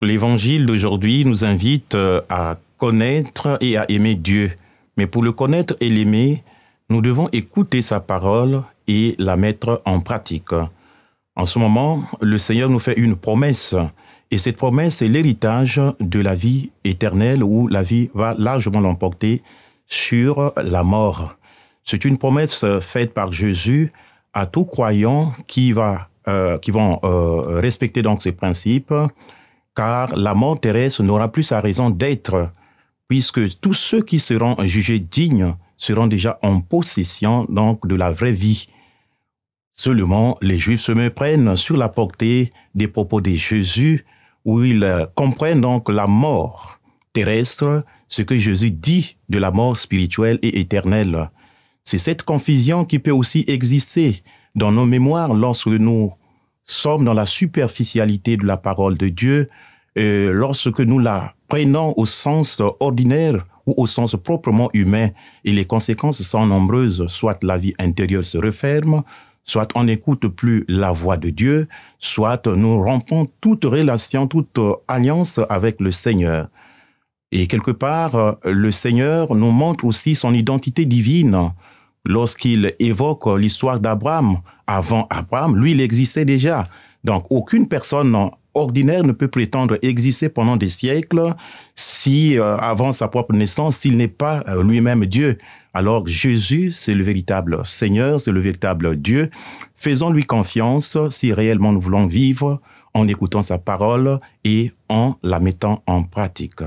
L'évangile d'aujourd'hui nous invite euh, à connaître et à aimer Dieu. Mais pour le connaître et l'aimer, nous devons écouter sa parole et la mettre en pratique. En ce moment, le Seigneur nous fait une promesse. Et cette promesse est l'héritage de la vie éternelle où la vie va largement l'emporter sur la mort. C'est une promesse faite par Jésus à tout croyant qui va, euh, qui vont euh, respecter donc ces principes car la mort terrestre n'aura plus sa raison d'être, puisque tous ceux qui seront jugés dignes seront déjà en possession donc de la vraie vie. Seulement, les Juifs se méprennent sur la portée des propos de Jésus, où ils comprennent donc la mort terrestre, ce que Jésus dit de la mort spirituelle et éternelle. C'est cette confusion qui peut aussi exister dans nos mémoires lorsque nous sommes dans la superficialité de la parole de Dieu euh, lorsque nous la prenons au sens ordinaire ou au sens proprement humain, et les conséquences sont nombreuses, soit la vie intérieure se referme, soit on n'écoute plus la voix de Dieu, soit nous rompons toute relation, toute alliance avec le Seigneur. Et quelque part, le Seigneur nous montre aussi son identité divine lorsqu'il évoque euh, l'histoire d'Abraham, avant Abraham, lui, il existait déjà. Donc, aucune personne euh, ordinaire ne peut prétendre exister pendant des siècles si, euh, avant sa propre naissance, s'il n'est pas lui-même Dieu. Alors Jésus, c'est le véritable Seigneur, c'est le véritable Dieu. Faisons-lui confiance si réellement nous voulons vivre en écoutant sa parole et en la mettant en pratique.